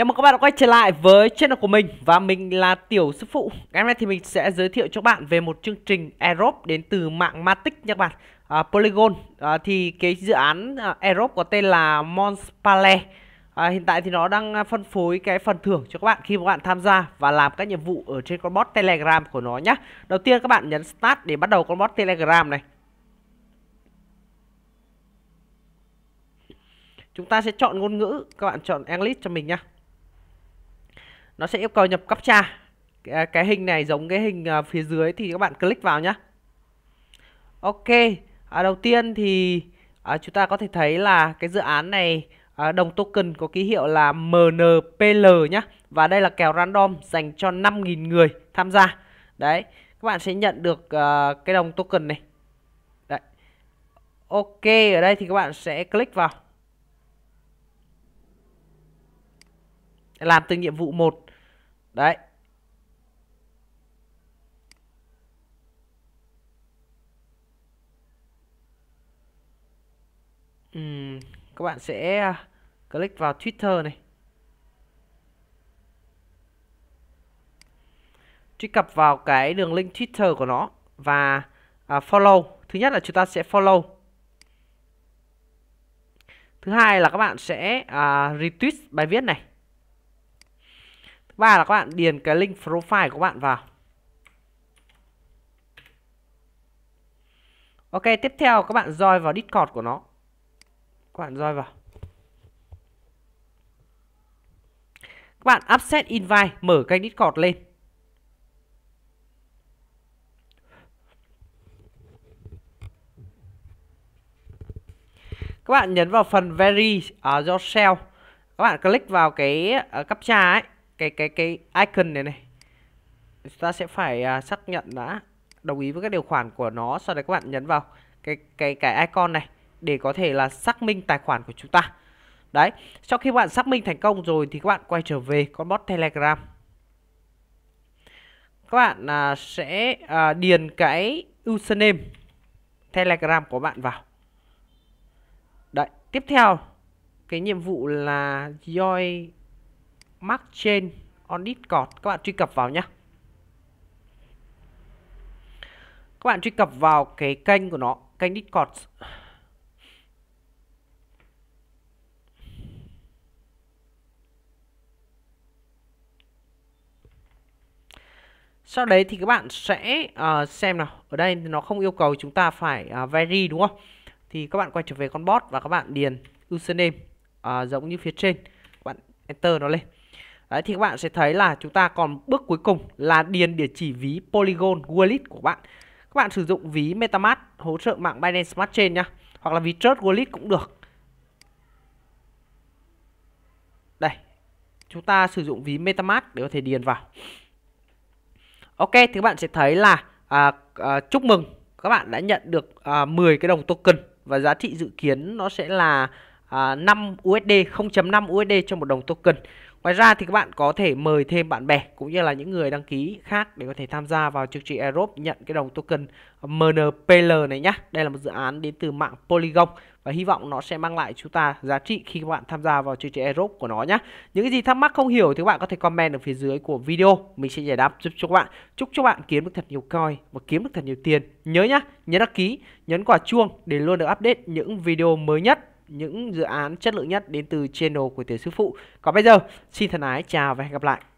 Chào mừng các bạn đã quay trở lại với channel của mình và mình là Tiểu Sư Phụ. Ngày hôm nay thì mình sẽ giới thiệu cho bạn về một chương trình Aerob đến từ mạng Matic nha các bạn. À, Polygon à, thì cái dự án à, Aerob có tên là Monspale. À, hiện tại thì nó đang phân phối cái phần thưởng cho các bạn khi các bạn tham gia và làm các nhiệm vụ ở trên con bot Telegram của nó nhé. Đầu tiên các bạn nhấn Start để bắt đầu con bot Telegram này. Chúng ta sẽ chọn ngôn ngữ, các bạn chọn English cho mình nhé nó sẽ yêu cầu nhập captcha cái, à, cái hình này giống cái hình uh, phía dưới thì các bạn click vào nhé ok à, đầu tiên thì à, chúng ta có thể thấy là cái dự án này à, đồng token có ký hiệu là MNPL nhé và đây là kèo random dành cho 5.000 người tham gia đấy các bạn sẽ nhận được uh, cái đồng token này đấy ok ở đây thì các bạn sẽ click vào làm từ nhiệm vụ một đấy uhm, các bạn sẽ à, click vào Twitter này truy cập vào cái đường link Twitter của nó và à, follow thứ nhất là chúng ta sẽ follow thứ hai là các bạn sẽ à, retweet bài viết này ba là các bạn điền cái link profile của bạn vào ok tiếp theo các bạn roi vào discord của nó các bạn roi vào các bạn upset invite mở kênh discord lên các bạn nhấn vào phần vary uh, à, yourself các bạn click vào cái uh, captcha ấy cái cái cái icon này này ta sẽ phải à, xác nhận đã đồng ý với các điều khoản của nó sau đấy các bạn nhấn vào cái cái cái icon này để có thể là xác minh tài khoản của chúng ta đấy sau khi bạn xác minh thành công rồi thì các bạn quay trở về con bot telegram các bạn à, sẽ à, điền cái username telegram của bạn vào đấy tiếp theo cái nhiệm vụ là join Mark trên on Discord các bạn truy cập vào nhé các bạn truy cập vào cái kênh của nó kênh Discord sau đấy thì các bạn sẽ uh, xem nào ở đây nó không yêu cầu chúng ta phải uh, vary đúng không thì các bạn quay trở về con bot và các bạn điền username uh, giống như phía trên các bạn enter nó lên Đấy, thì các bạn sẽ thấy là chúng ta còn bước cuối cùng là điền địa chỉ ví Polygon Wallet của bạn. Các bạn sử dụng ví MetaMask hỗ trợ mạng Binance Smart Chain nhá, hoặc là ví Trust Wallet cũng được. Đây, chúng ta sử dụng ví MetaMask để có thể điền vào. Ok, thì các bạn sẽ thấy là à, à, chúc mừng các bạn đã nhận được à, 10 cái đồng token và giá trị dự kiến nó sẽ là à, 5 USD 0.5 USD cho một đồng token. Ngoài ra thì các bạn có thể mời thêm bạn bè cũng như là những người đăng ký khác để có thể tham gia vào chương trình Aerobe nhận cái đồng token MNPL này nhá. Đây là một dự án đến từ mạng Polygon và hy vọng nó sẽ mang lại chúng ta giá trị khi các bạn tham gia vào chương trình Aerobe của nó nhé. Những cái gì thắc mắc không hiểu thì các bạn có thể comment ở phía dưới của video, mình sẽ giải đáp giúp cho các bạn. Chúc cho bạn kiếm được thật nhiều coin và kiếm được thật nhiều tiền. Nhớ nhá, nhấn đăng ký, nhấn quả chuông để luôn được update những video mới nhất những dự án chất lượng nhất đến từ channel của Tiến Sư Phụ. Còn bây giờ, xin thân ái, chào và hẹn gặp lại.